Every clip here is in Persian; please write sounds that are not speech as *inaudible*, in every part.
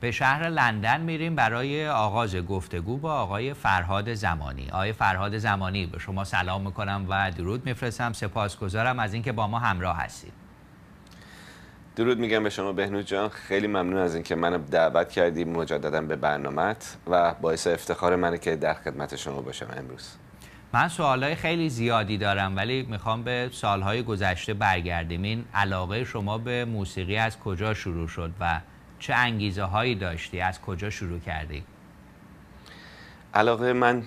به شهر لندن میریم برای آغاز گفتگو با آقای فرهاد زمانی آقای فرهاد زمانی به شما سلام میکنم و درود میفرستم سپاسگزارم از اینکه با ما همراه هستید درود میگم به شما بهنود جان خیلی ممنون از اینکه منو دعوت کردی مجددا به برنامه و باعث افتخار منه که در خدمت شما باشم امروز من سوالهای خیلی زیادی دارم ولی میخوام به سالهای گذشته برگردیم این علاقه شما به موسیقی از کجا شروع شد و چه انگیزه هایی داشتی از کجا شروع کردی علاقه من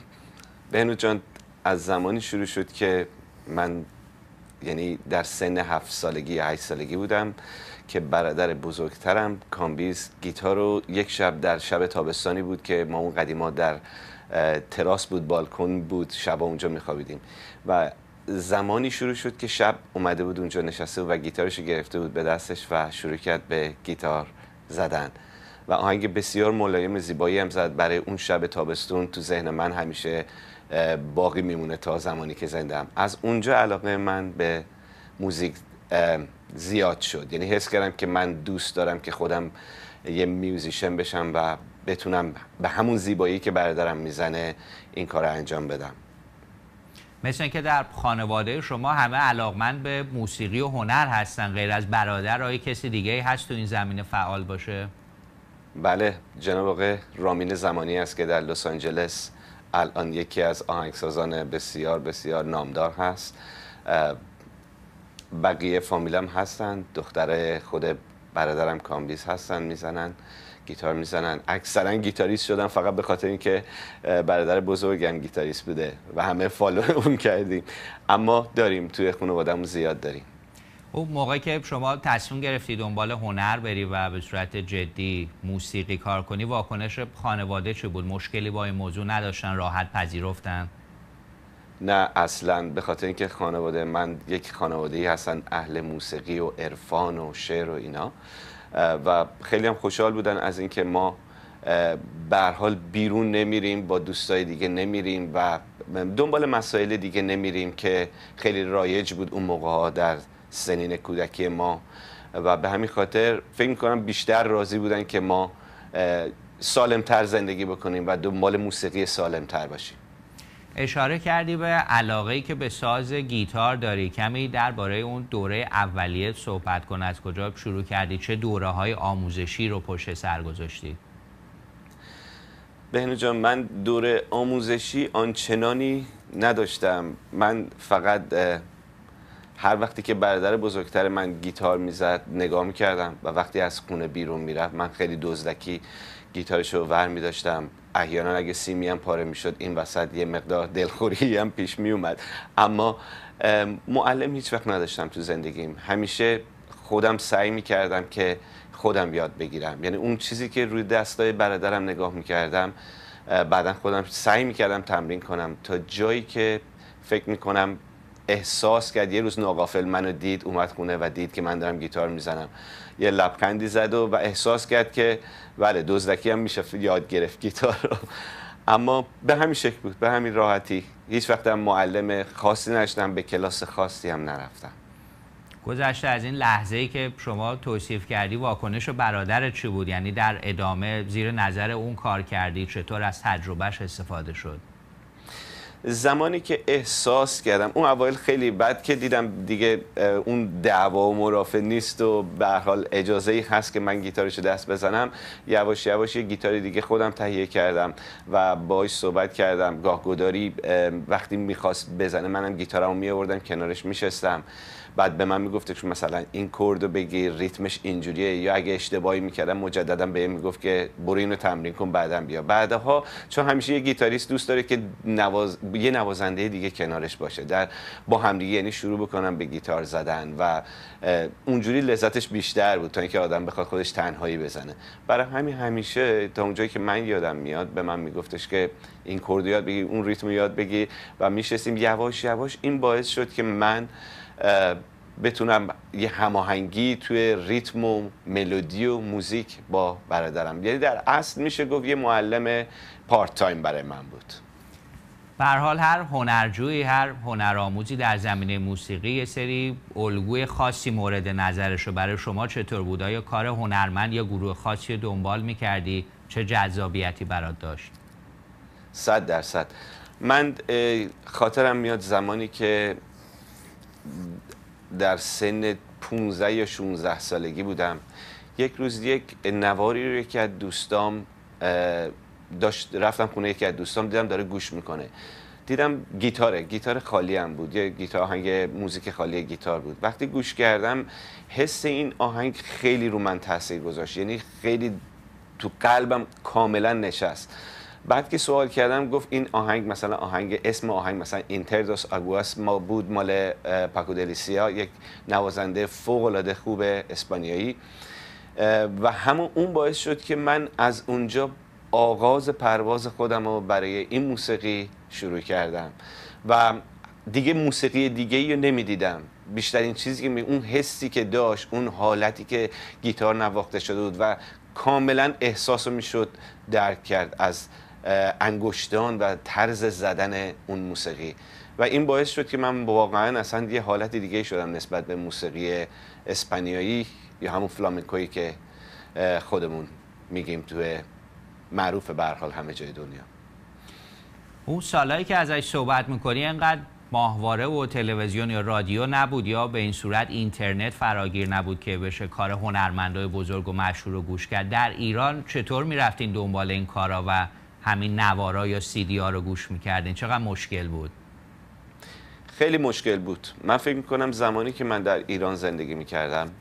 بهنو جان از زمانی شروع شد که من یعنی در سن هفت سالگی یا سالگی بودم که برادر بزرگترم کامبیز گیتار رو یک شب در شب تابستانی بود که ما اون قدیما در تراس بود بالکن بود شب اونجا میخوابیدیم و زمانی شروع شد که شب اومده بود اونجا نشسته و گیتارش گرفته بود به دستش و شروع کرد به گیتار زدن و آهنگ بسیار ملایم زیبایی هم زد برای اون شب تابستون تو ذهن من همیشه باقی میمونه تا زمانی که زندم از اونجا علاقه من به موزیک زیاد شد یعنی حس کردم که من دوست دارم که خودم یه میوزیشن بشم و بتونم به همون زیبایی که برادرم میزنه این کار رو انجام بدم مثل اینکه در خانواده شما همه علاقمند به موسیقی و هنر هستن غیر از برادر آیا کسی دیگه هست تو این زمینه فعال باشه بله جناب آقای رامین زمانی است که در لس آنجلس الان یکی از آهنگسازان بسیار بسیار نامدار هست بقیه فامیلم هستن دختر خود برادرم کامبیز هستن میزنن گیتار میزنن اکثرا گیتاریست شدن فقط به خاطر اینکه برادر بزرگم گیتاریست بوده و همه فالو *laughs* اون کردیم اما داریم توی خانوادهمون زیاد داریم او خب، موقعی که شما تصمیم گرفتی دنبال هنر بری و به صورت جدی موسیقی کار کنی واکنش خانواده چه بود مشکلی با این موضوع نداشتن راحت پذیرفتن نه اصلا به خاطر اینکه خانواده من یک خانواده ای هستن اهل موسیقی و عرفان و شعر و اینا و خیلی هم خوشحال بودن از اینکه ما بر حال بیرون نمیریم با دوستای دیگه نمیریم و دنبال مسائل دیگه نمیریم که خیلی رایج بود اون موقع ها در سنین کودکی ما و به همین خاطر فکر کنم بیشتر راضی بودن که ما سالم تر زندگی بکنیم و دنبال موسیقی سالم تر باشیم اشاره کردی به علاقه که به ساز گیتار داری کمی درباره اون دوره اولیه صحبت کن از کجا شروع کردی چه دوره های آموزشی رو پشت سر گذاشتی بهنو جان من دوره آموزشی آنچنانی نداشتم من فقط هر وقتی که برادر بزرگتر من گیتار میزد نگاه میکردم و وقتی از خونه بیرون میرفت من خیلی دزدکی گیتارشو ور می داشتم احیانا اگه سیمی هم پاره می این وسط یه مقدار دلخوری هم پیش می اومد اما معلم هیچ وقت نداشتم تو زندگیم همیشه خودم سعی می کردم که خودم یاد بگیرم یعنی اون چیزی که روی دستای برادرم نگاه می کردم بعدا خودم سعی می کردم تمرین کنم تا جایی که فکر می احساس کرد یه روز ناقافل منو دید اومد خونه و دید که من دارم گیتار میزنم یه لبخندی زد و, و احساس کرد که بله دزدکی هم میشه یاد گرفت گیتار رو اما به همین شکل بود به همین راحتی هیچ وقت معلم خاصی نشدم به کلاس خاصی هم نرفتم گذشته از این لحظه ای که شما توصیف کردی واکنش و برادرت چی بود یعنی در ادامه زیر نظر اون کار کردی چطور از تجربهش استفاده شد زمانی که احساس کردم اون اوایل خیلی بد که دیدم دیگه اون دعوا و مرافع نیست و به حال اجازه ای هست که من گیتارش دست بزنم یواش یواش یه گیتار دیگه خودم تهیه کردم و باهاش صحبت کردم گاه وقتی میخواست بزنه منم گیتارمو میآوردم کنارش میشستم بعد به من که مثلا این کوردو بگی ریتمش اینجوریه یا اگه اشتباهی میکردم مجددا به میگفت که برو اینو تمرین کن بعدا بیا بعدها چون همیشه یه گیتاریست دوست داره که نواز... یه نوازنده دیگه کنارش باشه در با همدیگه یعنی شروع بکنم به گیتار زدن و اونجوری لذتش بیشتر بود تا اینکه آدم بخواد خودش تنهایی بزنه برای همین همیشه تا اونجایی که من یادم میاد به من میگفتش که این کوردو یاد بگی اون ریتم یاد بگی و میشستیم یواش یواش این باعث شد که من بتونم یه هماهنگی توی ریتم و ملودی و موزیک با برادرم یعنی در اصل میشه گفت یه معلم پارت تایم برای من بود به حال هر هنرجویی هر هنرآموزی در زمینه موسیقی یه سری الگوی خاصی مورد نظرش رو برای شما چطور بود آیا کار هنرمند یا گروه خاصی دنبال میکردی چه جذابیتی برات داشت صد درصد من خاطرم میاد زمانی که در سن 15 یا 16 سالگی بودم یک روز یک نواری رو یکی از دوستام داشت رفتم خونه یکی از دوستام دیدم داره گوش میکنه دیدم گیتاره گیتار خالی هم بود یه گیتار آهنگ موزیک خالی گیتار بود وقتی گوش کردم حس این آهنگ خیلی رو من تاثیر گذاشت یعنی خیلی تو قلبم کاملا نشست بعد که سوال کردم گفت این آهنگ مثلا آهنگ اسم آهنگ مثلا اینتردوس آگواس ما بود مال پاکو یک نوازنده فوق العاده خوب اسپانیایی و همون اون باعث شد که من از اونجا آغاز پرواز خودم رو برای این موسیقی شروع کردم و دیگه موسیقی دیگه ای رو نمیدیدم بیشترین چیزی که اون حسی که داشت اون حالتی که گیتار نواخته شده بود و کاملا احساس رو میشد درک کرد از انگشتان و طرز زدن اون موسیقی و این باعث شد که من واقعا اصلا یه حالت دیگه شدم نسبت به موسیقی اسپانیایی یا همون فلامنکویی که خودمون میگیم توی معروف به همه جای دنیا اون سالایی که ازش صحبت میکنی انقدر ماهواره و تلویزیون یا رادیو نبود یا به این صورت اینترنت فراگیر نبود که بشه کار هنرمندای بزرگ و مشهور رو گوش کرد در ایران چطور میرفتین دنبال این کارا و همین نوارا یا سیدی ها رو گوش میکردین چقدر مشکل بود خیلی مشکل بود من فکر میکنم زمانی که من در ایران زندگی میکردم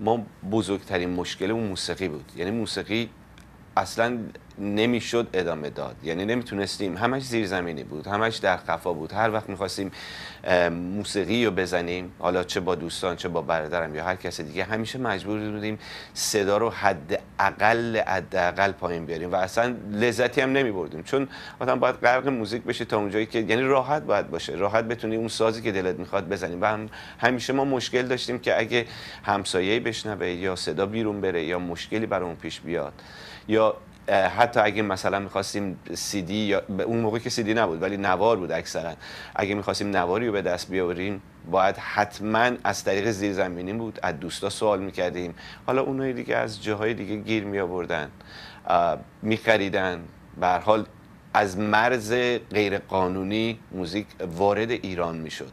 ما بزرگترین مشکل اون موسیقی بود یعنی موسیقی اصلا نمیشد ادامه داد یعنی نمیتونستیم همش زیرزمینی بود همش در خفا بود هر وقت میخواستیم موسیقی رو بزنیم حالا چه با دوستان چه با برادرم یا هر کس دیگه همیشه مجبور بودیم صدا رو حد اقل حد اقل پایین بیاریم و اصلا لذتی هم نمی بردیم چون مثلا باید غرق موزیک بشه تا اونجایی که یعنی راحت باید باشه راحت بتونی اون سازی که دلت میخواد بزنیم و هم همیشه ما مشکل داشتیم که اگه همسایه بشنوه یا صدا بیرون بره یا مشکلی برامون پیش بیاد یا حتی اگه مثلا میخواستیم سیدی یا اون موقع که دی نبود ولی نوار بود اکثرا اگه میخواستیم نواری رو به دست بیاوریم باید حتما از طریق زیرزمینی بود از دوستا سوال میکردیم حالا اونایی دیگه از جاهای دیگه گیر میآوردن میخریدن به حال از مرز غیرقانونی موزیک وارد ایران میشد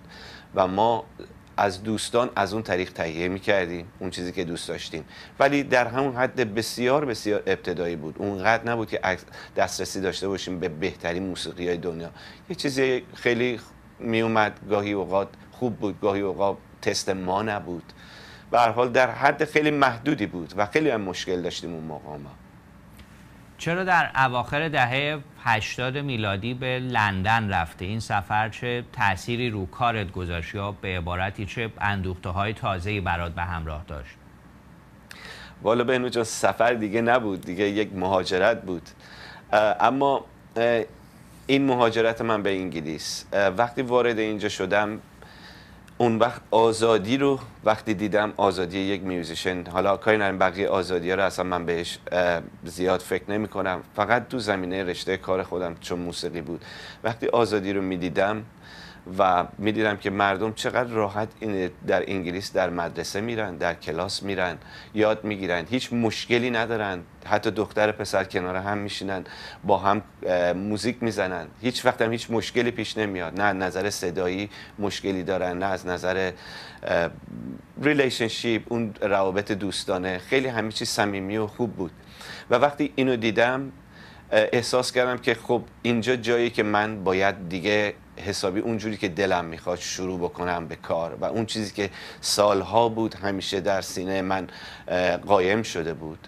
و ما از دوستان از اون طریق تهیه می کردیم اون چیزی که دوست داشتیم ولی در همون حد بسیار بسیار ابتدایی بود اونقدر نبود که دسترسی داشته باشیم به بهترین موسیقی های دنیا یه چیزی خیلی میومد، گاهی اوقات خوب بود گاهی اوقات تست ما نبود به حال در حد خیلی محدودی بود و خیلی هم مشکل داشتیم اون موقع ما چرا در اواخر دهه 80 میلادی به لندن رفته این سفر چه تأثیری رو کارت گذاشت یا به عبارتی چه اندوخته های ای برات به همراه داشت والا به سفر دیگه نبود دیگه یک مهاجرت بود اما این مهاجرت من به انگلیس وقتی وارد اینجا شدم اون وقت آزادی رو وقتی دیدم آزادی یک میوزیشن حالا کاری نرم بقیه آزادی رو اصلا من بهش زیاد فکر نمی کنم فقط تو زمینه رشته کار خودم چون موسیقی بود وقتی آزادی رو میدیدم و میدیدم که مردم چقدر راحت در انگلیس در مدرسه میرن در کلاس میرن یاد میگیرن هیچ مشکلی ندارن حتی دختر پسر کنار هم میشینن با هم موزیک میزنن هیچ وقت هم هیچ مشکلی پیش نمیاد نه از نظر صدایی مشکلی دارن نه از نظر ریلیشنشیپ اون روابط دوستانه خیلی همه چیز صمیمی و خوب بود و وقتی اینو دیدم احساس کردم که خب اینجا جایی که من باید دیگه حسابی اونجوری که دلم میخواد شروع بکنم به کار و اون چیزی که سالها بود همیشه در سینه من قایم شده بود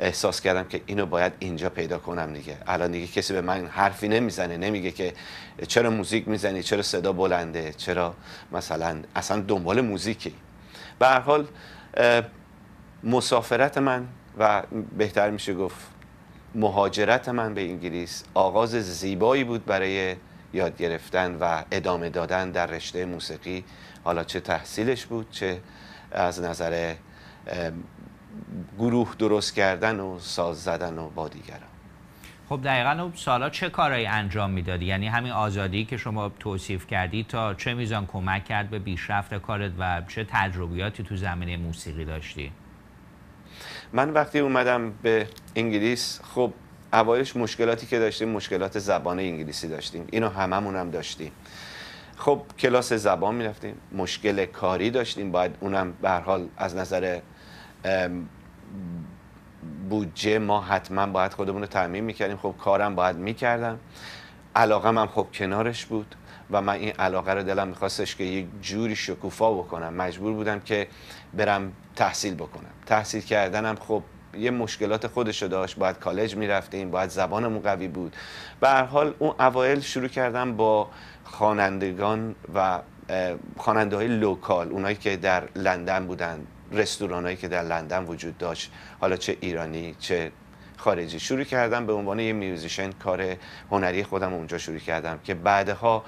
احساس کردم که اینو باید اینجا پیدا کنم دیگه الان دیگه کسی به من حرفی نمیزنه نمیگه که چرا موزیک میزنی چرا صدا بلنده چرا مثلا اصلا دنبال موزیکی به هر حال مسافرت من و بهتر میشه گفت مهاجرت من به انگلیس آغاز زیبایی بود برای یاد گرفتن و ادامه دادن در رشته موسیقی حالا چه تحصیلش بود چه از نظر گروه درست کردن و ساز زدن و با دیگران خب دقیقا اون سالا چه کارهایی انجام میدادی؟ یعنی همین آزادی که شما توصیف کردی تا چه میزان کمک کرد به بیشرفت کارت و چه تجربیاتی تو زمینه موسیقی داشتی؟ من وقتی اومدم به انگلیس خب اوایلش مشکلاتی که داشتیم مشکلات زبان انگلیسی داشتیم اینو هممون هم داشتیم خب کلاس زبان میرفتیم مشکل کاری داشتیم باید اونم به حال از نظر بودجه ما حتما باید خودمون رو تعمین میکردیم خب کارم باید میکردم علاقه هم خب کنارش بود و من این علاقه رو دلم میخواستش که یک جوری شکوفا بکنم مجبور بودم که برم تحصیل بکنم تحصیل کردنم خب یه مشکلات خودشو داشت باید کالج میرفتیم باید زبانمون قوی بود به حال اون اوایل شروع کردم با خوانندگان و خواننده های لوکال اونایی که در لندن بودن رستورانایی که در لندن وجود داشت حالا چه ایرانی چه خارجی شروع کردم به عنوان یه میوزیشن کار هنری خودم اونجا شروع کردم که بعدها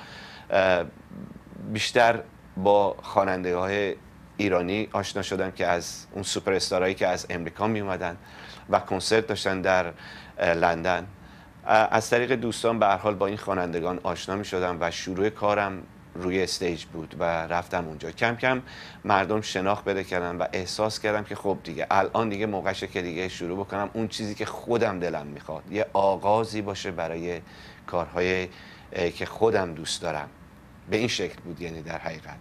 بیشتر با خواننده ایرانی آشنا شدم که از اون سوپر استارهایی که از امریکا می اومدن و کنسرت داشتن در لندن از طریق دوستان به حال با این خوانندگان آشنا می شدم و شروع کارم روی استیج بود و رفتم اونجا کم کم مردم شناخت بده کردن و احساس کردم که خب دیگه الان دیگه موقعشه که دیگه شروع بکنم اون چیزی که خودم دلم میخواد یه آغازی باشه برای کارهای که خودم دوست دارم به این شکل بود یعنی در حقیقت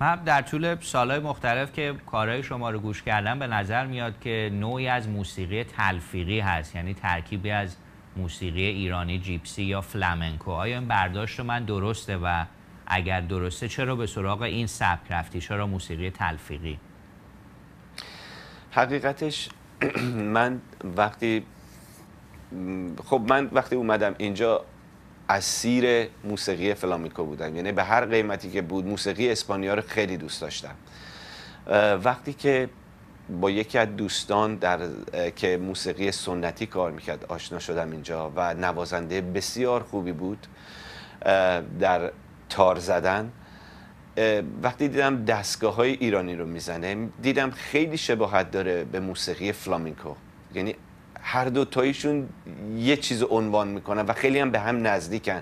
من در طول سالهای مختلف که کارهای شما رو گوش کردم به نظر میاد که نوعی از موسیقی تلفیقی هست یعنی ترکیبی از موسیقی ایرانی جیپسی یا فلامنکو آیا این برداشت من درسته و اگر درسته چرا به سراغ این سبک رفتی چرا موسیقی تلفیقی حقیقتش *clears throat* من وقتی خب من وقتی اومدم اینجا اسیر موسیقی فلامینکو بودم یعنی به هر قیمتی که بود موسیقی اسپانیا رو خیلی دوست داشتم وقتی که با یکی از دوستان در که موسیقی سنتی کار میکرد آشنا شدم اینجا و نوازنده بسیار خوبی بود در تار زدن وقتی دیدم دستگاه های ایرانی رو میزنه دیدم خیلی شباهت داره به موسیقی فلامینکو یعنی هر دو تایشون یه چیز عنوان میکنن و خیلی هم به هم نزدیکن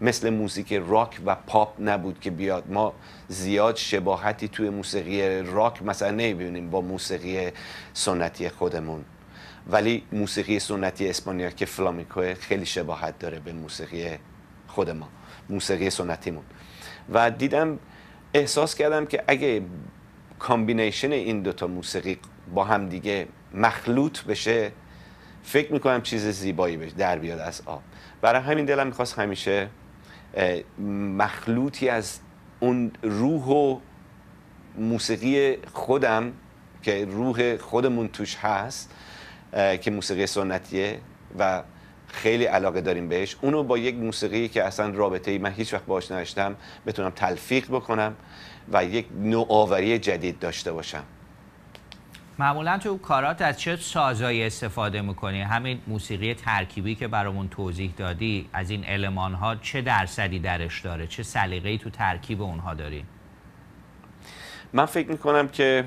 مثل موزیک راک و پاپ نبود که بیاد ما زیاد شباهتی توی موسیقی راک مثلا نمیبینیم با موسیقی سنتی خودمون ولی موسیقی سنتی اسپانیا که فلامیکو خیلی شباهت داره به موسیقی خود ما موسیقی سنتیمون و دیدم احساس کردم که اگه کامبینیشن این دوتا موسیقی با هم دیگه مخلوط بشه فکر میکنم چیز زیبایی بشه در بیاد از آب برای همین دلم میخواست همیشه مخلوطی از اون روح و موسیقی خودم که روح خودمون توش هست که موسیقی سنتیه و خیلی علاقه داریم بهش اونو با یک موسیقی که اصلا رابطه ای من هیچ وقت باش نداشتم بتونم تلفیق بکنم و یک نوآوری جدید داشته باشم معمولا تو کارات از چه سازایی استفاده میکنی؟ همین موسیقی ترکیبی که برامون توضیح دادی از این علمان ها چه درصدی درش داره؟ چه سلیقه‌ای تو ترکیب اونها داری؟ من فکر میکنم که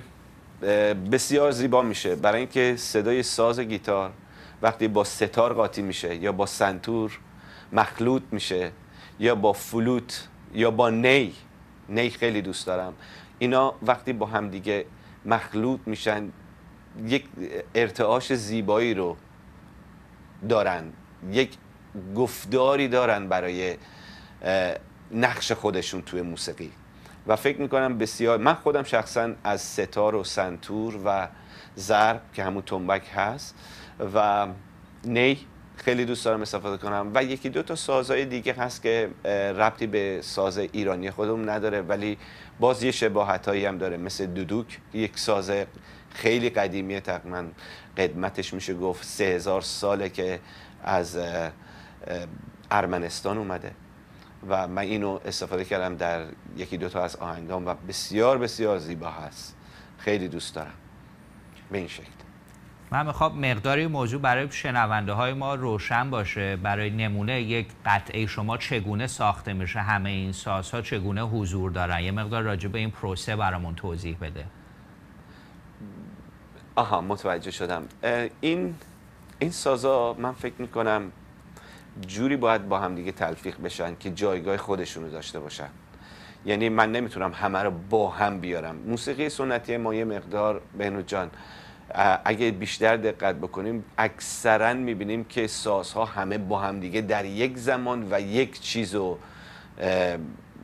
بسیار زیبا میشه برای اینکه صدای ساز گیتار وقتی با ستار قاطی میشه یا با سنتور مخلوط میشه یا با فلوت یا با نی نی خیلی دوست دارم اینا وقتی با همدیگه مخلوط میشن یک ارتعاش زیبایی رو دارن یک گفتاری دارن برای نقش خودشون توی موسیقی و فکر میکنم بسیار من خودم شخصا از ستار و سنتور و ضرب که همون تنبک هست و نی خیلی دوست دارم استفاده کنم و یکی دو تا سازهای دیگه هست که ربطی به ساز ایرانی خودم نداره ولی باز یه شباهت هم داره مثل دودوک یک ساز خیلی قدیمیه تقریبا قدمتش میشه گفت سه هزار ساله که از ارمنستان اومده و من اینو استفاده کردم در یکی دو تا از آهنگام و بسیار بسیار زیبا هست خیلی دوست دارم به این شکل من میخوام مقداری موضوع برای شنونده های ما روشن باشه برای نمونه یک قطعه شما چگونه ساخته میشه همه این سازها ها چگونه حضور دارن یه مقدار راجع به این پروسه برامون توضیح بده آها متوجه شدم این این سازا من فکر میکنم جوری باید با هم دیگه تلفیق بشن که جایگاه خودشونو داشته باشن یعنی من نمیتونم همه رو با هم بیارم موسیقی سنتی ما یه مقدار بینو جان اگه بیشتر دقت بکنیم اکثرا میبینیم که سازها همه با هم دیگه در یک زمان و یک چیزو رو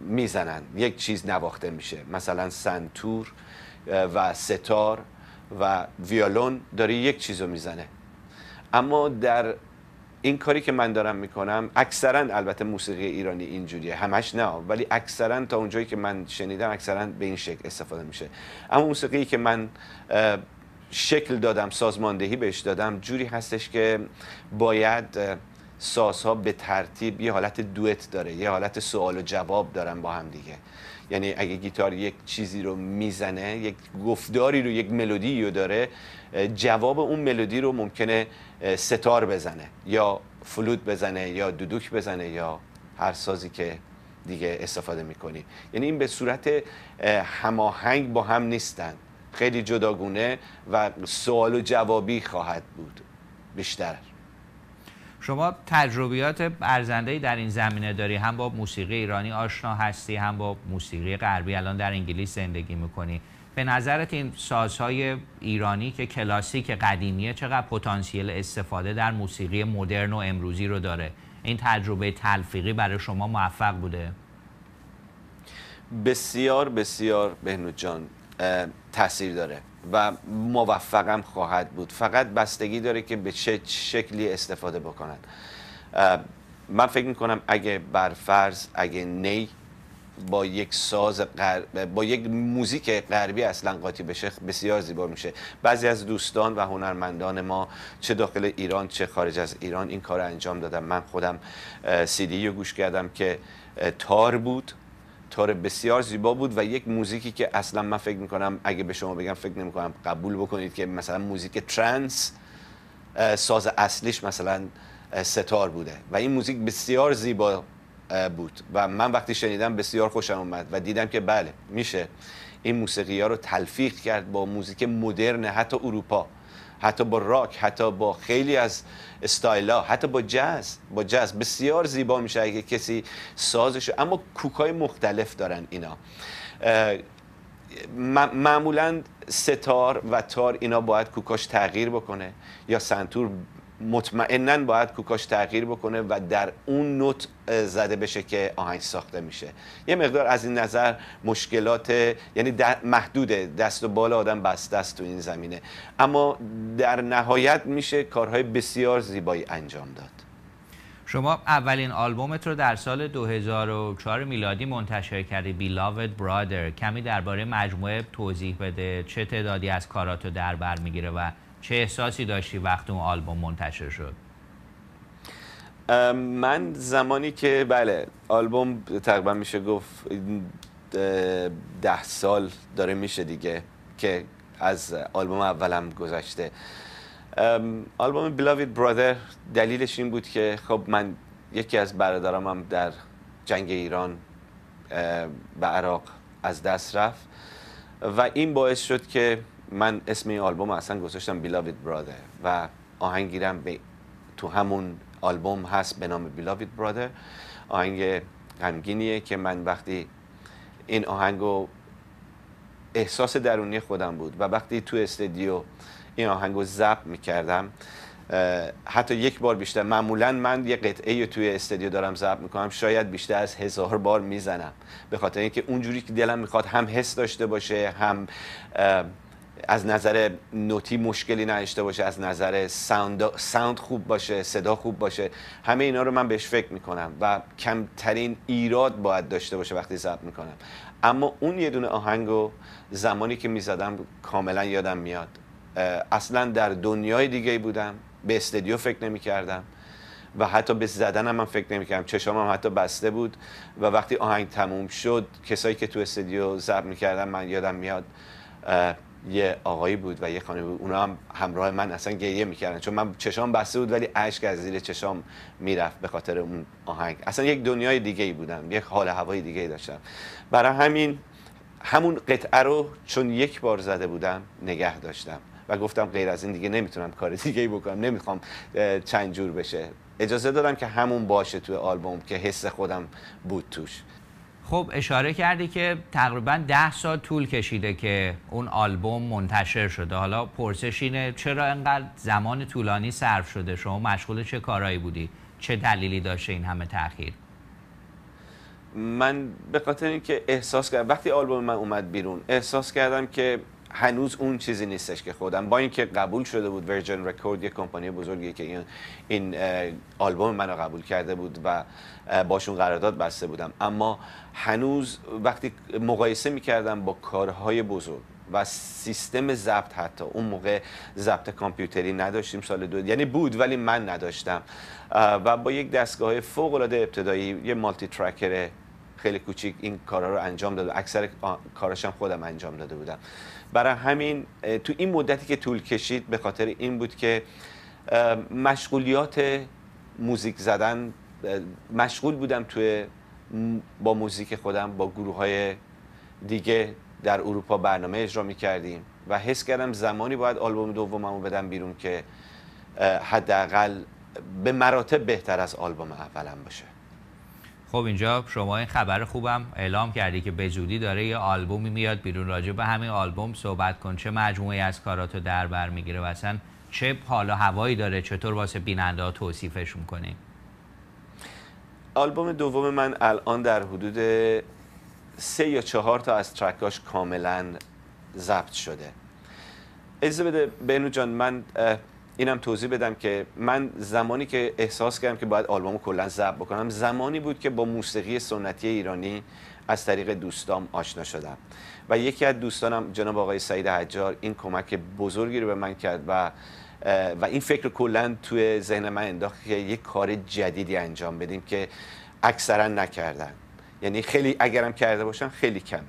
میزنن یک چیز نواخته میشه مثلا سنتور و ستار و ویالون داره یک چیزو میزنه اما در این کاری که من دارم میکنم اکثرا البته موسیقی ایرانی اینجوریه همش نه ولی اکثرا تا اونجایی که من شنیدم اکثرا به این شکل استفاده میشه اما موسیقی که من شکل دادم سازماندهی بهش دادم جوری هستش که باید سازها به ترتیب یه حالت دوت داره یه حالت سوال و جواب دارن با هم دیگه یعنی اگه گیتار یک چیزی رو میزنه یک گفتاری رو یک ملودی رو داره جواب اون ملودی رو ممکنه ستار بزنه یا فلوت بزنه یا دودوک بزنه یا هر سازی که دیگه استفاده میکنی یعنی این به صورت هماهنگ با هم نیستن خیلی جداگونه و سوال و جوابی خواهد بود بیشتر شما تجربیات ای در این زمینه داری هم با موسیقی ایرانی آشنا هستی هم با موسیقی غربی الان در انگلیس زندگی میکنی به نظرت این سازهای ایرانی که کلاسیک قدیمیه چقدر پتانسیل استفاده در موسیقی مدرن و امروزی رو داره این تجربه تلفیقی برای شما موفق بوده بسیار بسیار بهنوجان تاثیر داره و موفقم خواهد بود فقط بستگی داره که به چه شکلی استفاده بکنن من فکر میکنم اگه برفرض اگه نی با یک ساز با یک موزیک غربی اصلا قاطی بشه بسیار زیبا میشه بعضی از دوستان و هنرمندان ما چه داخل ایران چه خارج از ایران این کار انجام دادم من خودم سیدی رو گوش کردم که تار بود کار بسیار زیبا بود و یک موزیکی که اصلا من فکر میکنم اگه به شما بگم فکر نمیکنم قبول بکنید که مثلا موزیک ترنس ساز اصلیش مثلا ستار بوده و این موزیک بسیار زیبا بود و من وقتی شنیدم بسیار خوشم اومد و دیدم که بله میشه این موسیقی ها رو تلفیق کرد با موزیک مدرن حتی اروپا حتی با راک حتی با خیلی از استایلا حتی با جاز با جاز بسیار زیبا میشه اگه کسی سازش اما کوکای مختلف دارن اینا معمولا ستار و تار اینا باید کوکاش تغییر بکنه یا سنتور مطمئنا باید کوکاش تغییر بکنه و در اون نوت زده بشه که آهنگ ساخته میشه یه مقدار از این نظر مشکلات یعنی محدوده دست و بال آدم بسته است تو این زمینه اما در نهایت میشه کارهای بسیار زیبایی انجام داد شما اولین آلبومت رو در سال 2004 میلادی منتشر کردی Beloved Brother کمی درباره مجموعه توضیح بده چه تعدادی از کاراتو در بر میگیره و چه احساسی داشتی وقتی اون آلبوم منتشر شد من زمانی که بله آلبوم تقریبا میشه گفت ده سال داره میشه دیگه که از آلبوم اولم گذشته آلبوم بلاوید برادر دلیلش این بود که خب من یکی از هم در جنگ ایران به عراق از دست رفت و این باعث شد که من اسم این آلبوم اصلا گذاشتم "Beloved برادر و آهنگیرم به تو همون آلبوم هست به نام "Beloved برادر آهنگ غمگینیه که من وقتی این آهنگو احساس درونی خودم بود و وقتی تو استدیو این آهنگو ضبط میکردم حتی یک بار بیشتر معمولا من یه قطعه توی استودیو دارم ضبط میکنم شاید بیشتر از هزار بار میزنم به خاطر اینکه اونجوری که دلم میخواد هم حس داشته باشه هم از نظر نوتی مشکلی نداشته باشه از نظر ساوند, ساوند خوب باشه صدا خوب باشه همه اینا رو من بهش فکر میکنم و کمترین ایراد باید داشته باشه وقتی ضبط میکنم اما اون یه دونه آهنگو زمانی که میزدم کاملا یادم میاد اصلا در دنیای دیگه بودم به استدیو فکر نمیکردم و حتی به زدن هم فکر نمیکردم. چشام هم حتی بسته بود و وقتی آهنگ تموم شد کسایی که تو استدیو ضبط میکردم من یادم میاد یه آقایی بود و یه خانم بود اونا هم همراه من اصلا گریه میکردن چون من چشام بسته بود ولی اشک از زیر چشام میرفت به خاطر اون آهنگ اصلا یک دنیای دیگه ای بودم یک حال هوای دیگه ای داشتم برای همین همون قطعه رو چون یک بار زده بودم نگه داشتم و گفتم غیر از این دیگه نمیتونم کار دیگه ای بکنم نمیخوام چند جور بشه اجازه دادم که همون باشه توی آلبوم که حس خودم بود توش خب اشاره کردی که تقریبا ده سال طول کشیده که اون آلبوم منتشر شده حالا پرسش اینه چرا انقدر زمان طولانی صرف شده شما مشغول چه کارایی بودی چه دلیلی داشته این همه تاخیر من به خاطر اینکه احساس کردم وقتی آلبوم من اومد بیرون احساس کردم که هنوز اون چیزی نیستش که خودم با اینکه قبول شده بود ورژن رکورد یک کمپانی بزرگی که این آلبوم منو قبول کرده بود و باشون قرارداد بسته بودم اما هنوز وقتی مقایسه میکردم با کارهای بزرگ و سیستم ضبط حتی اون موقع ضبط کامپیوتری نداشتیم سال دو یعنی بود ولی من نداشتم و با یک دستگاه فوق العاده ابتدایی یه مالتی ترکر خیلی کوچیک این کارا رو انجام داد اکثر کاراشم خودم انجام داده بودم برای همین تو این مدتی که طول کشید به خاطر این بود که مشغولیات موزیک زدن مشغول بودم توی با موزیک خودم با گروه های دیگه در اروپا برنامه اجرا می کردیم و حس کردم زمانی باید آلبوم دوممو بدم بیرون که حداقل به مراتب بهتر از آلبوم اولم باشه خب اینجا شما این خبر خوبم اعلام کردی که به زودی داره یه آلبومی میاد بیرون راجع به همین آلبوم صحبت کن چه مجموعه از کاراتو در بر میگیره و اصلا چه حالا هوایی داره چطور واسه بیننده ها توصیفش میکنیم آلبوم دوم من الان در حدود سه یا چهار تا از ترکاش کاملا ضبط شده اجازه بده بینو جان من اینم توضیح بدم که من زمانی که احساس کردم که باید آلبوم کلا ضبط بکنم زمانی بود که با موسیقی سنتی ایرانی از طریق دوستام آشنا شدم و یکی از دوستانم جناب آقای سعید حجار این کمک بزرگی رو به من کرد و و این فکر کلا توی ذهن من انداخت که یک کار جدیدی انجام بدیم که اکثرا نکردن یعنی خیلی اگرم کرده باشن خیلی کمه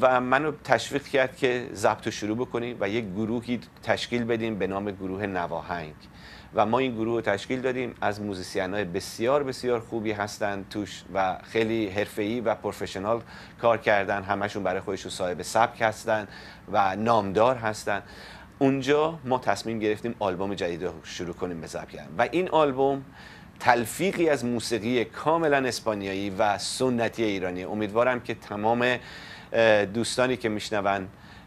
و منو تشویق کرد که ضبط شروع بکنیم و یک گروهی تشکیل بدیم به نام گروه نواهنگ و ما این گروه رو تشکیل دادیم از موزیسین های بسیار بسیار خوبی هستند توش و خیلی حرفه‌ای و پروفشنال کار کردن همشون برای خودشون صاحب سبک هستن و نامدار هستند. اونجا ما تصمیم گرفتیم آلبوم جدید رو شروع کنیم به ضبط کردن و این آلبوم تلفیقی از موسیقی کاملا اسپانیایی و سنتی ایرانی امیدوارم که تمام دوستانی که میشنون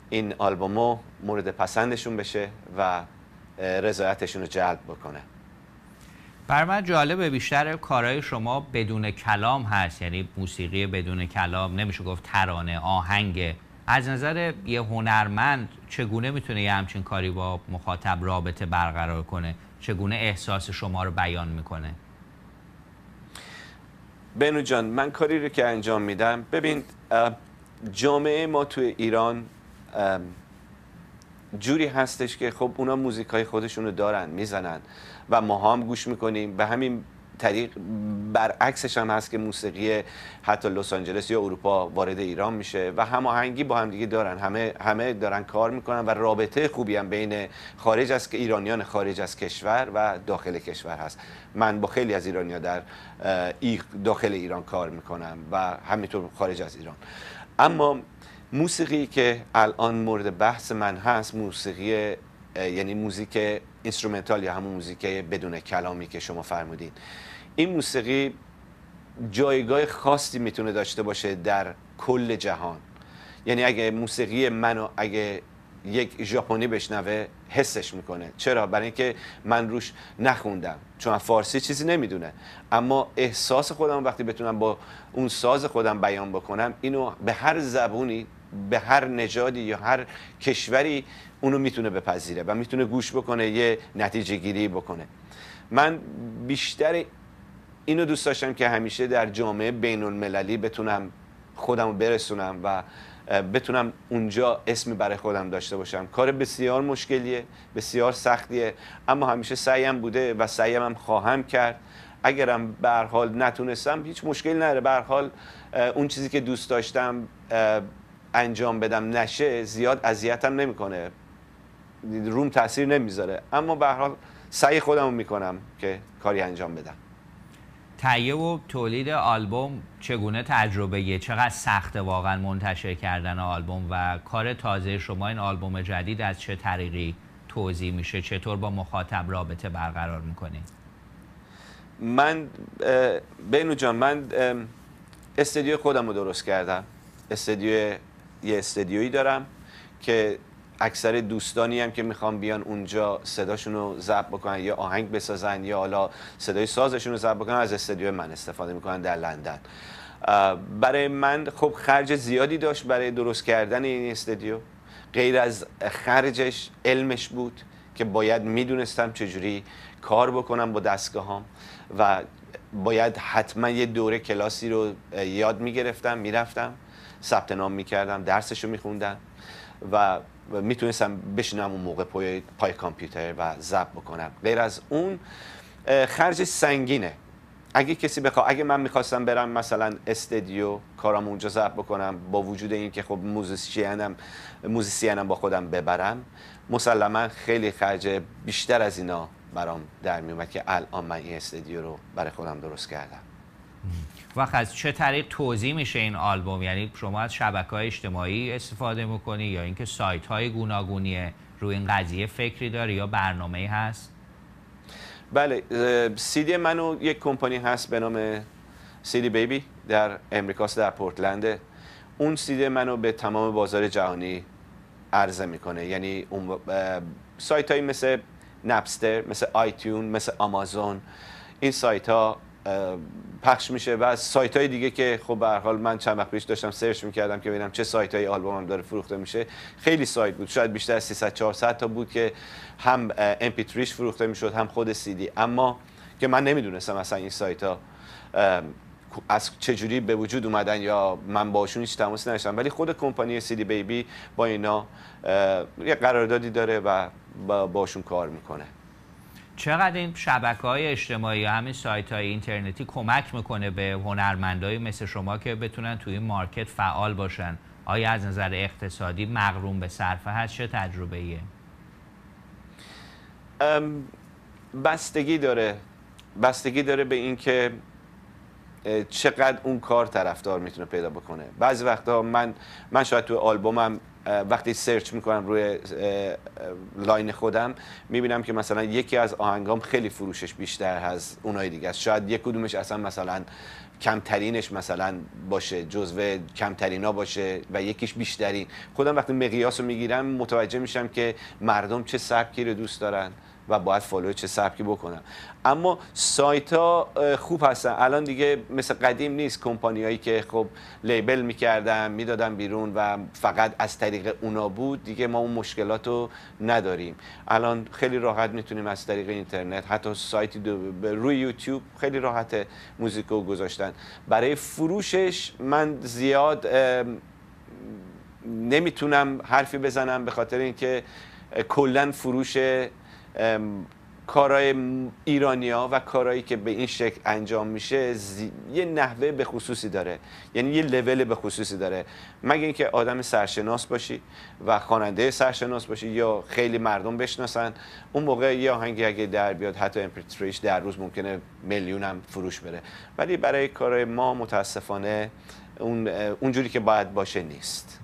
این آلبومو مورد پسندشون بشه و رضایتشون رو جلب بکنه بر من جالبه بیشتر کارهای شما بدون کلام هست یعنی موسیقی بدون کلام نمیشه گفت ترانه آهنگ از نظر یه هنرمند چگونه میتونه یه همچین کاری با مخاطب رابطه برقرار کنه چگونه احساس شما رو بیان میکنه بینو جان من کاری رو که انجام میدم ببین جامعه ما تو ایران جوری هستش که خب اونا موزیکای های خودشون رو دارن میزنن و ما هم گوش میکنیم به همین طریق برعکسش هم هست که موسیقی حتی لس آنجلس یا اروپا وارد ایران میشه و هماهنگی با هم دیگه دارن همه همه دارن کار میکنن و رابطه خوبی هم بین خارج از ایرانیان خارج از کشور و داخل کشور هست من با خیلی از ایرانیا در داخل ایران کار میکنم و همینطور خارج از ایران اما موسیقی که الان مورد بحث من هست موسیقی یعنی موزیک اینسترومنتال یا همون موزیک بدون کلامی که شما فرمودین این موسیقی جایگاه خاصی میتونه داشته باشه در کل جهان یعنی اگه موسیقی منو اگه یک ژاپنی بشنوه حسش میکنه چرا برای اینکه من روش نخوندم چون فارسی چیزی نمیدونه اما احساس خودم وقتی بتونم با اون ساز خودم بیان بکنم اینو به هر زبونی به هر نژادی یا هر کشوری اونو میتونه بپذیره و میتونه گوش بکنه یه نتیجه گیری بکنه من بیشتر اینو دوست داشتم که همیشه در جامعه بین المللی بتونم خودم برسونم و بتونم اونجا اسمی برای خودم داشته باشم کار بسیار مشکلیه بسیار سختیه اما همیشه سعیم بوده و سعیم هم خواهم کرد اگرم برحال نتونستم هیچ مشکل نره برحال اون چیزی که دوست داشتم انجام بدم نشه زیاد اذیتم نمیکنه روم تاثیر نمیذاره اما به هر سعی خودم رو میکنم که کاری انجام بدم تهیه و تولید آلبوم چگونه تجربه چقدر سخت واقعا منتشر کردن آلبوم و کار تازه شما این آلبوم جدید از چه طریقی توضیح میشه چطور با مخاطب رابطه برقرار میکنید من بینو جان من استدیو خودم رو درست کردم استدیو یه استدیویی دارم که اکثر دوستانی هم که میخوام بیان اونجا صداشون رو ضبط بکنن یا آهنگ بسازن یا حالا صدای سازشون رو ضبط بکنن از استدیو من استفاده میکنن در لندن برای من خب خرج زیادی داشت برای درست کردن این استدیو غیر از خرجش علمش بود که باید میدونستم چجوری کار بکنم با دستگاهام و باید حتما یه دوره کلاسی رو یاد میگرفتم میرفتم ثبت نام میکردم درسشو میخوندم و میتونستم بشینم اون موقع پای, کامپیوتر و زب بکنم غیر از اون خرج سنگینه اگه کسی بخواد اگه من میخواستم برم مثلا استدیو کارم اونجا ضبط بکنم با وجود اینکه خب موزیسینم موزیسینم با خودم ببرم مسلما خیلی خرج بیشتر از اینا برام در میومد که الان من این استدیو رو برای خودم درست کردم وقت از چه طریق توضیح میشه این آلبوم یعنی شما از شبکه های اجتماعی استفاده میکنی یا اینکه سایت های گوناگونی روی این قضیه فکری داری یا برنامه ای هست بله سیدی منو یک کمپانی هست به نام سیدی بیبی در امریکاست در پورتلنده اون دی منو به تمام بازار جهانی عرضه میکنه یعنی اون سایت هایی مثل نپستر مثل آیتیون مثل آمازون این سایت ها پخش میشه و از سایت های دیگه که خب به حال من چند وقت پیش داشتم سرچ میکردم که ببینم چه سایت های آلبومم داره فروخته میشه خیلی سایت بود شاید بیشتر از 300 400 تا بود که هم پی فروخته میشد هم خود دی اما که من نمیدونستم اصلا این سایت ها از چجوری به وجود اومدن یا من باشون هیچ تماسی نداشتم ولی خود کمپانی دی بیبی با اینا یه قراردادی داره و باشون کار میکنه چقدر این شبکه های اجتماعی همین سایت های اینترنتی کمک میکنه به هنرمندایی مثل شما که بتونن توی این مارکت فعال باشن آیا از نظر اقتصادی مغروم به صرفه هست چه تجربه ایه؟ بستگی داره بستگی داره به اینکه چقدر اون کار طرفدار میتونه پیدا بکنه بعضی وقتا من من شاید تو آلبومم وقتی سرچ میکنم روی لاین خودم میبینم که مثلا یکی از آهنگام خیلی فروشش بیشتر از اونای دیگه است شاید یک کدومش اصلا مثلا کمترینش مثلا باشه جزو کمترینا باشه و یکیش بیشترین خودم وقتی مقیاس رو میگیرم متوجه میشم که مردم چه سبکی رو دوست دارن و باید فالو چه سبکی بکنم اما سایت ها خوب هستن الان دیگه مثل قدیم نیست هایی که خب لیبل میکردن میدادن بیرون و فقط از طریق اونا بود دیگه ما اون مشکلات رو نداریم الان خیلی راحت میتونیم از طریق اینترنت حتی سایتی روی یوتیوب خیلی راحت موزیکو گذاشتن برای فروشش من زیاد نمیتونم حرفی بزنم به خاطر اینکه کلا فروش کارهای ایرانیا و کارهایی که به این شکل انجام میشه یه نحوه به خصوصی داره یعنی یه لول به خصوصی داره مگه اینکه آدم سرشناس باشی و خواننده سرشناس باشی یا خیلی مردم بشناسن اون موقع یه آهنگی اگه در بیاد حتی امپراتوریش در روز ممکنه میلیون هم فروش بره ولی برای کارهای ما متاسفانه اون اونجوری که باید باشه نیست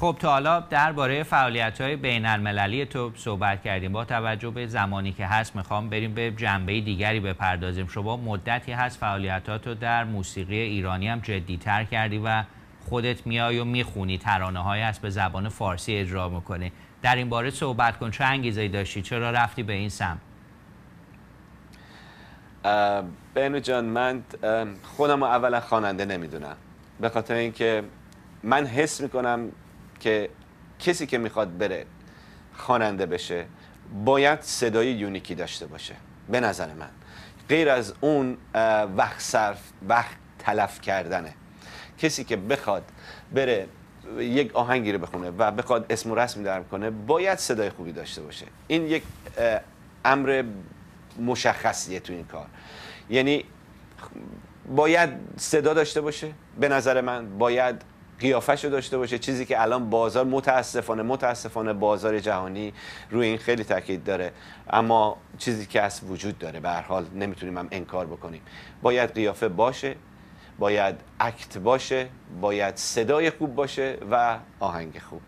خب تا حالا درباره فعالیت های بین المللی تو صحبت کردیم با توجه به زمانی که هست میخوام بریم به جنبه دیگری بپردازیم شما مدتی هست رو در موسیقی ایرانی هم تر کردی و خودت میای و میخونی ترانه های هست به زبان فارسی اجرا میکنی در این باره صحبت کن چه انگیزه داشتی چرا رفتی به این سمت بینو جان من خودم اولا خواننده نمیدونم به خاطر اینکه من حس میکنم که کسی که میخواد بره خواننده بشه باید صدای یونیکی داشته باشه به نظر من غیر از اون وقت صرف وقت تلف کردنه کسی که بخواد بره یک آهنگی رو بخونه و بخواد اسم و رسمی درم کنه باید صدای خوبی داشته باشه این یک امر مشخصیه تو این کار یعنی باید صدا داشته باشه به نظر من باید قیافش داشته باشه چیزی که الان بازار متاسفانه متاسفانه بازار جهانی روی این خیلی تاکید داره اما چیزی که از وجود داره به هر حال نمیتونیم هم انکار بکنیم باید قیافه باشه باید اکت باشه باید صدای خوب باشه و آهنگ خوب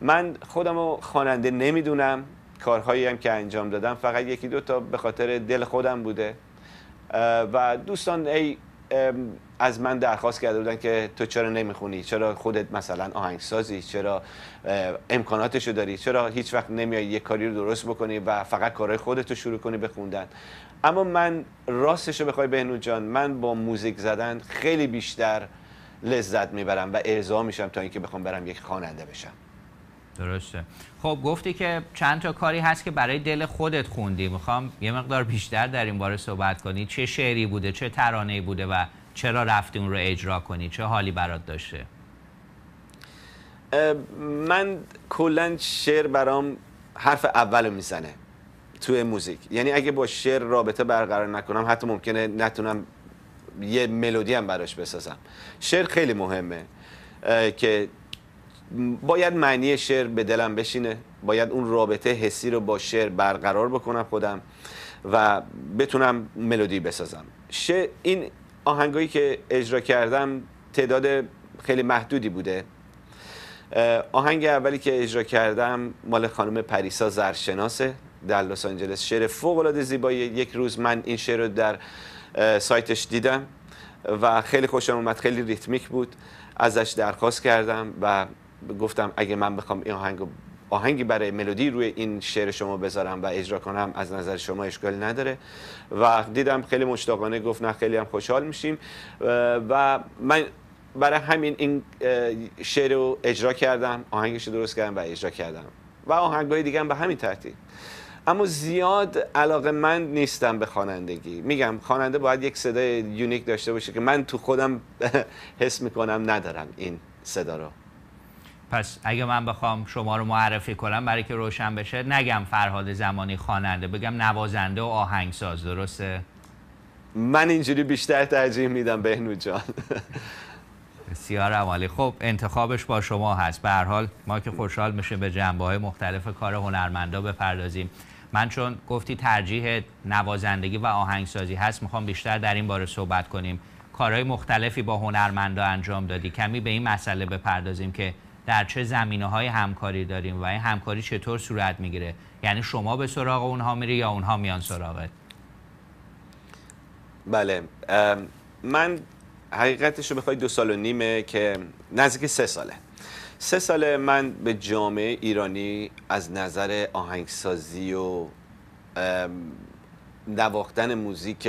من خودمو خواننده نمیدونم کارهایی هم که انجام دادم فقط یکی دو تا به خاطر دل خودم بوده و دوستان ای از من درخواست کرده بودن که تو چرا نمیخونی چرا خودت مثلا آهنگسازی چرا امکاناتشو داری چرا هیچ وقت نمیای یه کاری رو درست بکنی و فقط کارهای خودت رو شروع کنی بخوندن اما من راستش رو بخوای بهنود جان من با موزیک زدن خیلی بیشتر لذت میبرم و ارضا میشم تا اینکه بخوام برم یک خواننده بشم درسته خب گفتی که چند تا کاری هست که برای دل خودت خوندی میخوام یه مقدار بیشتر در این باره صحبت کنی چه شعری بوده چه ترانه بوده و چرا رفتی اون رو اجرا کنی چه حالی برات داشته من کلا شعر برام حرف اول میزنه توی موزیک یعنی اگه با شعر رابطه برقرار نکنم حتی ممکنه نتونم یه ملودی هم براش بسازم شعر خیلی مهمه که باید معنی شعر به دلم بشینه باید اون رابطه حسی رو با شعر برقرار بکنم خودم و بتونم ملودی بسازم شعر این آهنگایی که اجرا کردم تعداد خیلی محدودی بوده آهنگ اولی که اجرا کردم مال خانم پریسا زرشناسه در لس آنجلس شعر فوق العاده زیبایی یک روز من این شعر رو در سایتش دیدم و خیلی خوشم اومد خیلی ریتمیک بود ازش درخواست کردم و گفتم اگه من بخوام این آهنگ آهنگی برای ملودی روی این شعر شما بذارم و اجرا کنم از نظر شما اشکال نداره و دیدم خیلی مشتاقانه گفت نه خیلی هم خوشحال میشیم و من برای همین این شعر رو اجرا کردم آهنگش رو درست کردم و اجرا کردم و آهنگ های دیگه هم به همین ترتیب اما زیاد علاقه من نیستم به خوانندگی میگم خواننده باید یک صدای یونیک داشته باشه که من تو خودم *laughs* حس میکنم ندارم این صدا رو پس اگه من بخوام شما رو معرفی کنم برای که روشن بشه نگم فرهاد زمانی خواننده بگم نوازنده و آهنگساز درسته من اینجوری بیشتر ترجیح میدم بهنود جان بسیار عمالی خب انتخابش با شما هست به هر حال ما که خوشحال میشه به جنبه های مختلف کار هنرمندا بپردازیم من چون گفتی ترجیح نوازندگی و آهنگسازی هست میخوام بیشتر در این باره صحبت کنیم کارهای مختلفی با هنرمندا انجام دادی کمی به این مسئله بپردازیم که در چه زمینه های همکاری داریم و این همکاری چطور صورت میگیره یعنی شما به سراغ اونها میری یا اونها میان سراغت بله من حقیقتش رو بخوای دو سال و نیمه که نزدیک سه ساله سه ساله من به جامعه ایرانی از نظر آهنگسازی و نواختن موزیک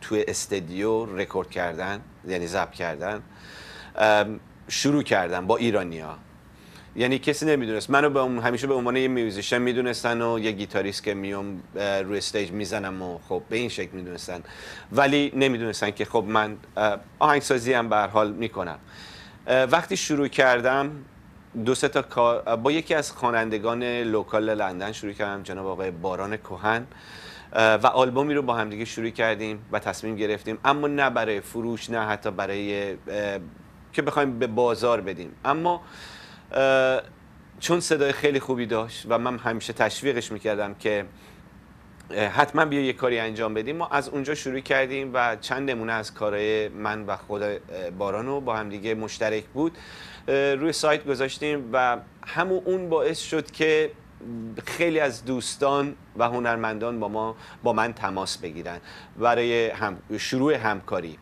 توی استدیو رکورد کردن یعنی ضبط کردن شروع کردم با ایرانیا یعنی کسی نمیدونست منو به همیشه به عنوان یه میوزیشن میدونستن و یه گیتاریست که میوم روی استیج میزنم و خب به این شکل میدونستن ولی نمیدونستن که خب من آهنگسازی هم به حال میکنم وقتی شروع کردم دو سه تا با یکی از خوانندگان لوکال لندن شروع کردم جناب آقای باران کهن و آلبومی رو با همدیگه شروع کردیم و تصمیم گرفتیم اما نه برای فروش نه حتی برای که بخوایم به بازار بدیم اما چون صدای خیلی خوبی داشت و من همیشه تشویقش میکردم که حتما بیا یه کاری انجام بدیم ما از اونجا شروع کردیم و چند نمونه از کارهای من و خود بارانو با هم دیگه مشترک بود روی سایت گذاشتیم و همون اون باعث شد که خیلی از دوستان و هنرمندان با ما با من تماس بگیرن برای هم شروع همکاری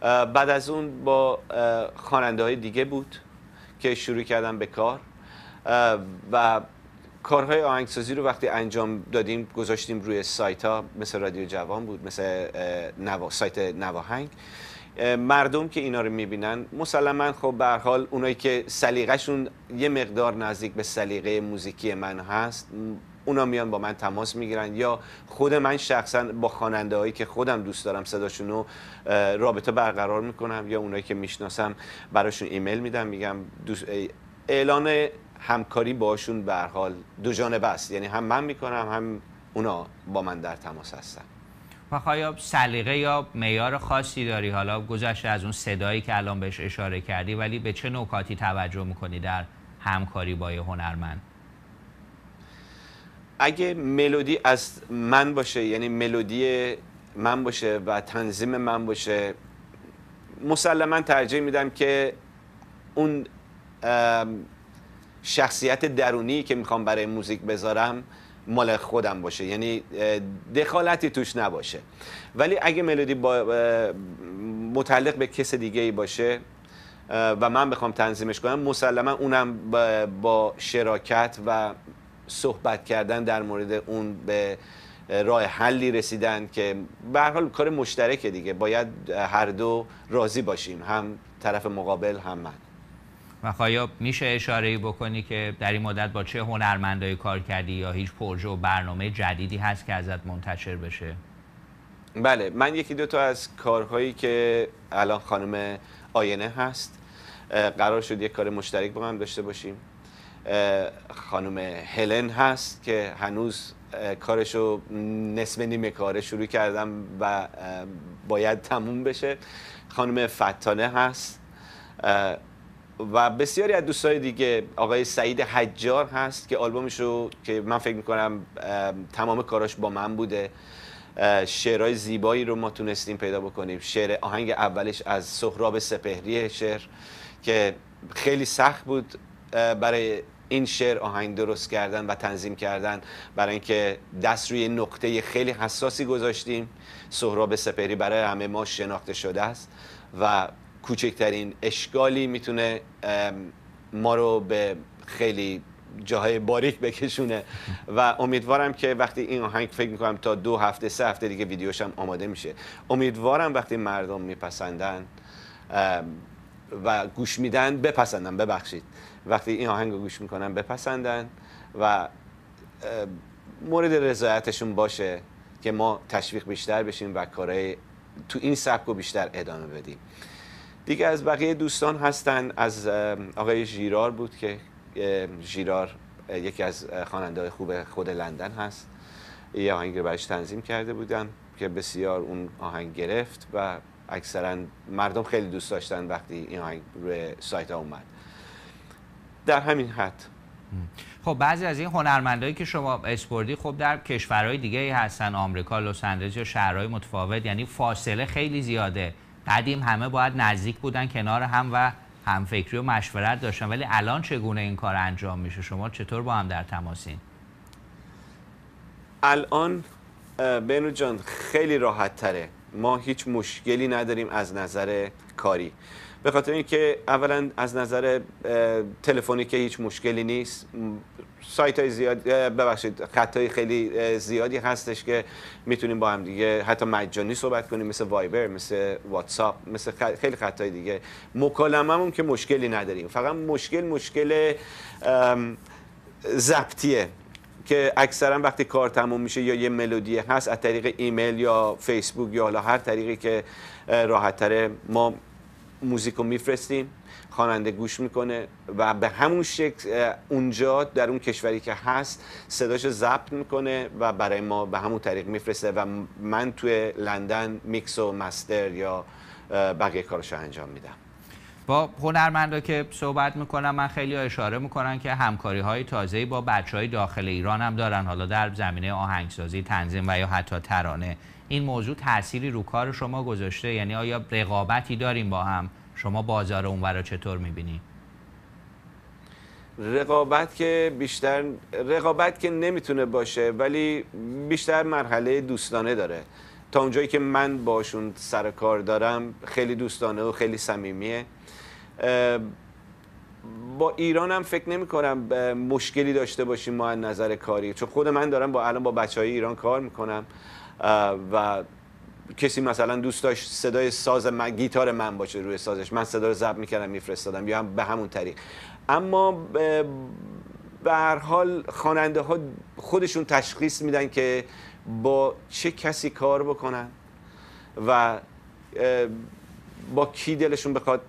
بعد از اون با خواننده های دیگه بود که شروع کردم به کار و کارهای آهنگسازی رو وقتی انجام دادیم گذاشتیم روی سایت ها مثل رادیو جوان بود مثل نوا، سایت نواهنگ مردم که اینا رو میبینن مسلما خب به حال اونایی که سلیقهشون یه مقدار نزدیک به سلیقه موزیکی من هست اونا میان با من تماس میگیرن یا خود من شخصا با خواننده هایی که خودم دوست دارم صداشون رو رابطه برقرار میکنم یا اونایی که میشناسم براشون ایمیل میدم میگم اعلان همکاری باشون به حال دو جانبه است یعنی هم من میکنم هم اونا با من در تماس هستن و خب، یا سلیقه یا معیار خاصی داری حالا گذشته از اون صدایی که الان بهش اشاره کردی ولی به چه نکاتی توجه میکنی در همکاری با هنرمند اگه ملودی از من باشه یعنی ملودی من باشه و تنظیم من باشه مسلما ترجیح میدم که اون شخصیت درونی که میخوام برای موزیک بذارم مال خودم باشه یعنی دخالتی توش نباشه ولی اگه ملودی با متعلق به کس دیگه ای باشه و من بخوام تنظیمش کنم مسلما اونم با شراکت و صحبت کردن در مورد اون به راه حلی رسیدن که به حال کار مشترکه دیگه باید هر دو راضی باشیم هم طرف مقابل هم من و میشه اشاره بکنی که در این مدت با چه هنرمندایی کار کردی یا هیچ پروژه و برنامه جدیدی هست که ازت منتشر بشه بله من یکی دو تا از کارهایی که الان خانم آینه هست قرار شد یک کار مشترک با هم داشته باشیم خانم هلن هست که هنوز کارشو نصف نیمه کاره شروع کردم و باید تموم بشه خانم فتانه هست و بسیاری از دوستای دیگه آقای سعید حجار هست که آلبومش که من فکر میکنم تمام کاراش با من بوده شعرهای زیبایی رو ما تونستیم پیدا بکنیم شعر آهنگ اولش از سهراب سپهری شعر که خیلی سخت بود برای این شعر آهنگ درست کردن و تنظیم کردن برای اینکه دست روی نقطه خیلی حساسی گذاشتیم سهراب سپری برای همه ما شناخته شده است و کوچکترین اشکالی میتونه ما رو به خیلی جاهای باریک بکشونه و امیدوارم که وقتی این آهنگ فکر میکنم تا دو هفته سه هفته دیگه ویدیوش هم آماده میشه امیدوارم وقتی مردم میپسندن و گوش میدن بپسندن ببخشید وقتی این آهنگ رو گوش میکنن بپسندن و مورد رضایتشون باشه که ما تشویق بیشتر بشیم و کارهای تو این سبک رو بیشتر ادامه بدیم دیگه از بقیه دوستان هستن از آقای جیرار بود که جیرار یکی از خواننده خوب خود لندن هست یه آهنگ رو برش تنظیم کرده بودن که بسیار اون آهنگ گرفت و اکثرا مردم خیلی دوست داشتن وقتی این آهنگ روی سایت ها اومد در همین حد خب بعضی از این هنرمندایی که شما اسپوردی خب در کشورهای دیگه هستن آمریکا لس آنجلس یا شهرهای متفاوت یعنی فاصله خیلی زیاده قدیم همه باید نزدیک بودن کنار هم و همفکری و مشورت داشتن ولی الان چگونه این کار انجام میشه شما چطور با هم در تماسین الان بنو جان خیلی راحت تره ما هیچ مشکلی نداریم از نظر کاری به خاطر اینکه اولا از نظر تلفنی که هیچ مشکلی نیست سایت های زیاد ببخشید خط های خیلی زیادی هستش که میتونیم با هم دیگه حتی مجانی صحبت کنیم مثل وایبر مثل واتساپ مثل خیلی خط های دیگه مکالمه هم که مشکلی نداریم فقط مشکل مشکل ضبطیه که اکثرا وقتی کار تموم میشه یا یه ملودی هست از طریق ایمیل یا فیسبوک یا حالا هر طریقی که راحت ما موزیک رو میفرستیم خواننده گوش میکنه و به همون شکل اونجا در اون کشوری که هست صداش ضبط میکنه و برای ما به همون طریق میفرسته و من توی لندن میکس و مستر یا بقیه کارش انجام میدم با هنرمندا که صحبت میکنم من خیلی اشاره میکنم که همکاری های تازه با بچه های داخل ایران هم دارن حالا در زمینه آهنگسازی تنظیم و یا حتی ترانه این موضوع تأثیری رو کار شما گذاشته یعنی آیا رقابتی داریم با هم شما بازار اون رو چطور میبینی؟ رقابت که بیشتر رقابت که نمیتونه باشه ولی بیشتر مرحله دوستانه داره تا اونجایی که من باشون سر کار دارم خیلی دوستانه و خیلی صمیمیه با ایران هم فکر نمی کنم مشکلی داشته باشیم ما از نظر کاری چون خود من دارم با الان با بچه های ایران کار میکنم و کسی مثلا دوست داشت صدای ساز من گیتار من باشه روی سازش من صدا رو ضبط میکردم میفرستادم یا هم به همون طریق اما به هر حال خواننده ها خودشون تشخیص میدن که با چه کسی کار بکنن و با کی دلشون بخواد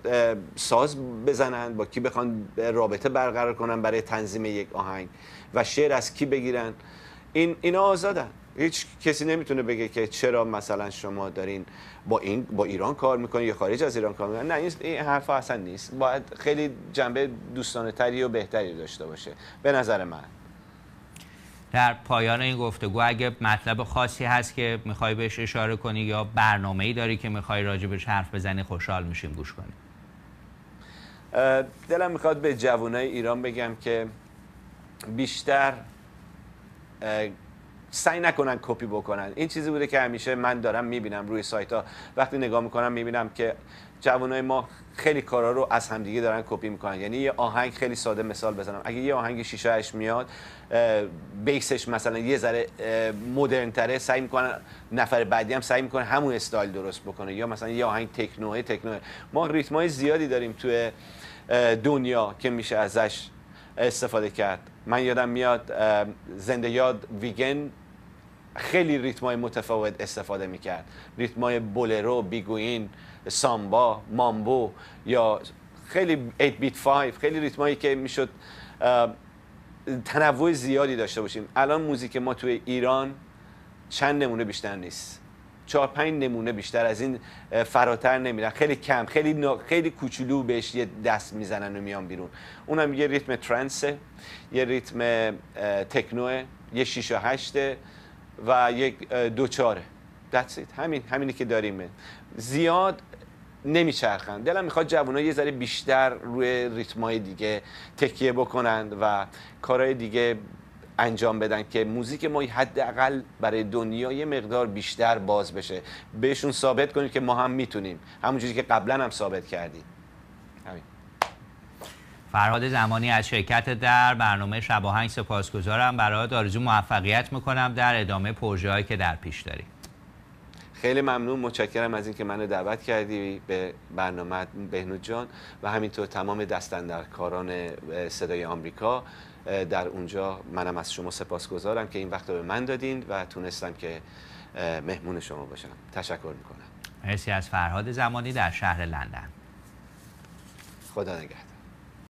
ساز بزنن با کی بخوان رابطه برقرار کنن برای تنظیم یک آهنگ و شعر از کی بگیرن این اینا آزادن هیچ کسی نمیتونه بگه که چرا مثلا شما دارین با این با ایران کار میکنین یا خارج از ایران کار میکنین نه این حرف اصلا نیست باید خیلی جنبه دوستانه تری و بهتری داشته باشه به نظر من در پایان این گفتگو اگه مطلب خاصی هست که میخوای بهش اشاره کنی یا برنامه ای داری که میخوای راجبش حرف بزنی خوشحال میشیم گوش کنیم دلم میخواد به جوانای ایران بگم که بیشتر سعی نکنن کپی بکنن این چیزی بوده که همیشه من دارم میبینم روی سایت ها وقتی نگاه میکنم میبینم که جوانای ما خیلی کارا رو از همدیگه دارن کپی میکنن یعنی یه آهنگ خیلی ساده مثال بزنم اگه یه آهنگ شیشه میاد بیسش مثلا یه ذره مدرن تره سعی میکنن نفر بعدی هم سعی میکنه همون استایل درست بکنه یا مثلا یه آهنگ تکنو تکنو ما ریتمای زیادی داریم توی دنیا که میشه ازش استفاده کرد من یادم میاد زنده یاد ویگن خیلی ریتمای متفاوت استفاده میکرد ریتمای بولرو بیگوین سامبا مامبو یا خیلی 8 بیت 5 خیلی ریتمایی که میشد تنوع زیادی داشته باشیم الان موزیک ما توی ایران چند نمونه بیشتر نیست چهار پنج نمونه بیشتر از این فراتر نمیرن خیلی کم خیلی نا... خیلی کوچولو بهش یه دست میزنن و میان بیرون اونم یه ریتم ترنسه یه ریتم تکنوه یه 6 و 8 و یک دوچاره That's it. همین همینی که داریم زیاد نمیچرخند دلم میخواد ها یه ذره بیشتر روی ریتمای دیگه تکیه بکنند و کارهای دیگه انجام بدن که موزیک ما حداقل برای دنیا یه مقدار بیشتر باز بشه بهشون ثابت کنید که ما هم میتونیم همونجوری که قبلا هم ثابت کردیم همین فرهاد زمانی از شرکت در برنامه شباهنگ سپاسگزارم برای آرزو موفقیت میکنم در ادامه پروژه که در پیش داریم خیلی ممنون متشکرم از اینکه منو دعوت کردی به برنامه بهنود جان و همینطور تمام دستندرکاران صدای آمریکا در اونجا منم از شما سپاسگزارم که این وقت رو به من دادین و تونستم که مهمون شما باشم تشکر میکنم مرسی از فرهاد زمانی در شهر لندن خدا نگهدار